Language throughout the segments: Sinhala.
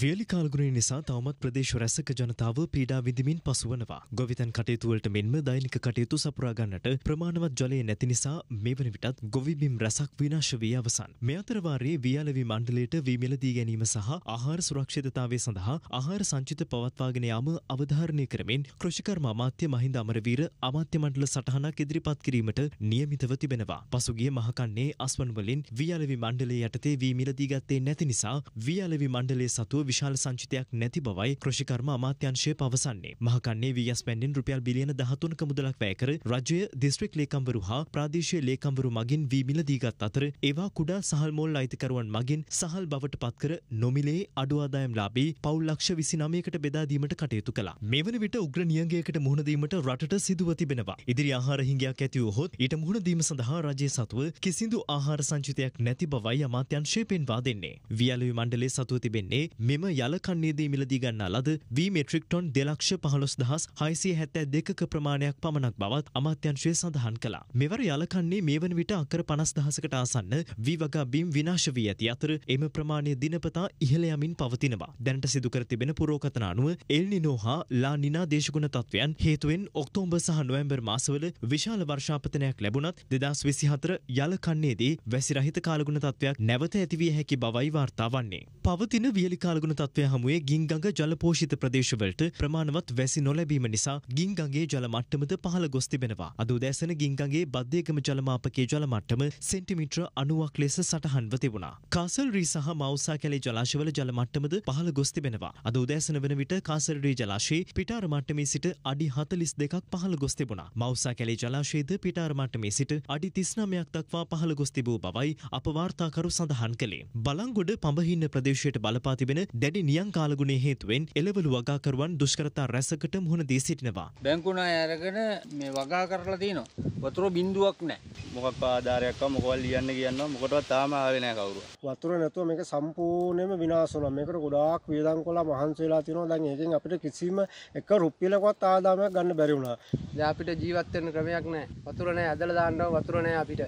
වේලිකාල්ගුණේ නිසා තවමත් ප්‍රදේශ රැසක ජනතාව පීඩා විඳමින් පසුවනවා. ගොවිතැන් කටයුතුවලට මෙන්ම දෛනික කටයුතු සපුරා ගන්නට ප්‍රමාණවත් ජලය නැති නිසා මෙවන විටත් ගොවිබිම් රැසක් විනාශ වී අවසන්. මේ අතර වාරයේ වියලවි මණ්ඩලයට වීමෙල දී ගැනීම සහ ආහාර සුරක්ෂිතතාවය සඳහා ආහාර සංචිත පවත්වාගෙන යාම අවධාරණය කරමින් කෘෂිකර්ම අමාත්‍ය මහින්ද අමරවීර අමාත්‍ය මණ්ඩල සටහනක් ඉදිරිපත් කිරීමට නියමිතව තිබෙනවා. පසුගිය මහකන්නේ අස්වන්වලින් වියලවි මණ්ඩලය යටතේ වීමිල දී ගත්තේ නැති නිසා වියලවි මණ්ඩලයේ සතු හේතුව විශාල සංචිතයක් නැති බවයි කෘෂිකර්ම අමාත්‍යංශය පවසන්නේ. මහකන්නේ වී යස් පැන්ඩෙන් රුපියල් බිලියන 13ක මුදලක් වැය කර රජය දිස්ත්‍රික් ලේකම්වරු හා ප්‍රාදේශීය ලේකම්වරු මගින් වී මිල දීගත් අතර ඒවා කුඩා සහල් මෝල් අයිතිකරුවන් මගින් සහල් බවට පත්කර නොමිලේ අඩු ආදායම් ලාභී පවුල් ලක්ෂ 29කට බෙදා දීමට කටයුතු කළා. මෙවන විට උග්‍ර නියඟයකට මුහුණදීමට රටට සිදුව තිබෙනවා. ඉදිරි ආහාර හිඟයක් ඇතිව හොත් ඊට මුහුණදීම සඳහා රජය සතුව කිසිදු ආහාර සංචිතයක් නැති බවයි අමාත්‍යංශය පෙන්වා දෙන්නේ. වියලුයි මණ්ඩලය සතුව තිබෙන්නේ මෙම යලකන්නේදී මිලදී ගන්නා ලද වී මෙට්‍රික් ටොන් දෙලක්ෂ පහළොස් දහස් හයිසිය හැත්තෑ දෙකක ප්‍රමාණයක් පමණක් බවත් අමාත්‍යංශය සඳහන් කළා. මෙවර යලකන්නේ මේ වන විට අකර පනස් දහසකට ආසන්න වී වගා බිම් විනාශ වී ඇති අතර එම ප්‍රමාණය දිනපතා ඉහළ යමින් පවතිනවා. දැනට සිදුකර තිබෙන පුරෝකතන අනුව එල් නිනෝ හා ලා නිනා දේශගුණ තත්ත්වයන් හේතුවෙන් ඔක්තෝම්බර් සහ නොවැම්බර් මාසවල විශාල වර්ෂාපතනයක් ලැබුණත් දෙදස් විසිහතර යලකන්නේදී වැසිරහිත කාලගුණ තත්ත්වයක් නැවත ඇතිවිය හැකි බවයි වාර්තා වන්නේ. පවතින වියලිකා අලගුණ තත්ත්වය හමුවේ ගින්ගඟ ජලපෝෂිත ප්‍රදේශවලට ප්‍රමාණවත් වැසි නොලැබීම නිසා ගින්ගඟේ ජල මට්ටමද පහළ ගොස් තිබෙනවා. අද උදෑසන ගින්ගඟේ බද්දේකම ජලමාපකයේ ජල මට්ටම සෙන්ටිමීටර 90ක් ලෙස සටහන්ව තිබුණා. කාසල්රී සහ මවුසා කැලේ ජලාශවල ජල මට්ටමද පහළ ගොස් තිබෙනවා. අද උදෑසන වන විට කාසල්රී ජලාශයේ පිටාර මට්ටමේ සිට අඩි 42ක් පහළ ගොස් තිබුණා. මවුසා කැලේ ජලාශයේද පිටාර මට්ටමේ සිට අඩි 39ක් දක්වා පහළ ගොස් තිබූ බවයි අප වාර්තාකරු සඳහන් කළේ. බලංගොඩ පඹහින්න ප්‍රදේශයට බලපා තිබෙන දැඩි නියංකාලගුණේ හේතුවෙන් එළවලු වගාකරුවන් දුෂ්කරතා රැසකට මුහුණ දී සිටිනවා. බැංකුණ අරගෙන මේ වගා කරලා තියෙනවා. වතුර බින්දුවක් නැහැ. මොකක් ආධාරයක්ව මොකවල් ලියන්න කියනවා මොකටවත් තාම ආවේ නැහැ කවුරුවත්. වතුර නැතුව මේක සම්පූර්ණයෙන්ම විනාශ වුණා. මේකට ගොඩාක් වියදම් කළා මහන්සි වෙලා තියෙනවා. දැන් ඒකෙන් අපිට කිසිම එක රුපියලකවත් ආදායමක් ගන්න බැරි වුණා. දැන් අපිට ජීවත් වෙන්න ක්‍රමයක් නැහැ. වතුර නැහැ, ඇදලා දාන්න වතුර නැහැ අපිට.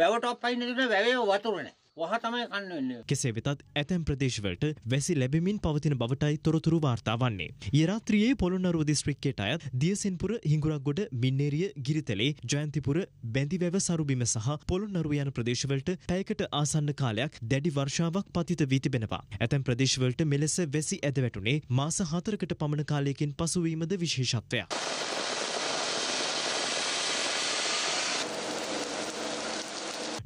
වැවට පයින් ඉන්න වැවේ වතුර නැහැ. වහ තමයි කන්න වෙන්නේ. කෙසේ වෙතත් ඇතැම් ප්‍රදේශවලට වැසි ලැබෙමින් පවතින බවටයි තොරතුරු වාර්තා වන්නේ. ඊ රාත්‍රියේ පොළොන්නරුව දිස්ත්‍රික්කයට අයත් දියසෙන්පුර හිඟුරක්ගොඩ මින්නේරිය ගිරිතලේ ජයන්තිපුර බැඳිවැව සරුබිම සහ පොළොන්නරුව යන ප්‍රදේශවලට පැයකට ආසන්න කාලයක් දැඩි වර්ෂාවක් පතිත වී තිබෙනවා. ඇතැම් ප්‍රදේශවලට මෙලෙස වැසි ඇද වැටුනේ මාස හතරකට පමණ කාලයකින් පසුවීමද විශේෂත්වයක්.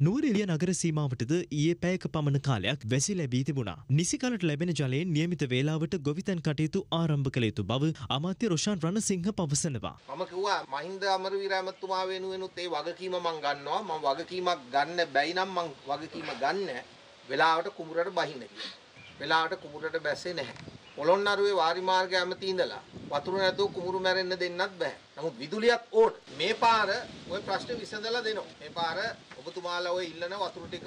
නුවරෙලිය නගර සීමාවටද ඊයේ පැයක පමණ කාලයක් වැසි ලැබී තිබුණා. නිසිකලට ලැබෙන ජලයෙන් නියමිත වේලාවට ගොවිතැන් කටයුතු ආරම්භ කළ යුතු බව අමාත්‍ය රොෂාන් රණසිංහ පවසනවා. මම කිව්වා මහින්ද අමරවීර ඇමතුමා වෙනුවෙනුත් ඒ වගකීම මං ගන්නවා. මම වගකීමක් ගන්න බැයි නම් මං වගකීම ගන්න වෙලාවට කුඹරට බහින්න කියලා. වෙලාවට කුඹරට බැස්සේ නැහැ. පොළොන්නරුවේ වාරි මාර්ගය ඇමති ඉඳලා වතුර නැතුව කුමුරු මැරෙන්න දෙන්නත් බෑ. නමුත් විදුලියක් ඕන. මේ පාර ওই ප්‍රශ්නේ විසඳලා දෙනවා. මේ පාර ඔබතුමාලා ওই ඉල්ලන වතුර ටික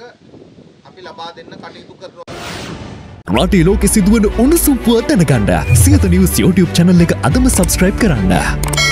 අපි ලබා දෙන්න කටයුතු කරනවා. රටේ ලෝකෙ සිදුවන උණුසුම් පුව දැනගන්න සියත නිවුස් YouTube channel එක අදම subscribe කරන්න.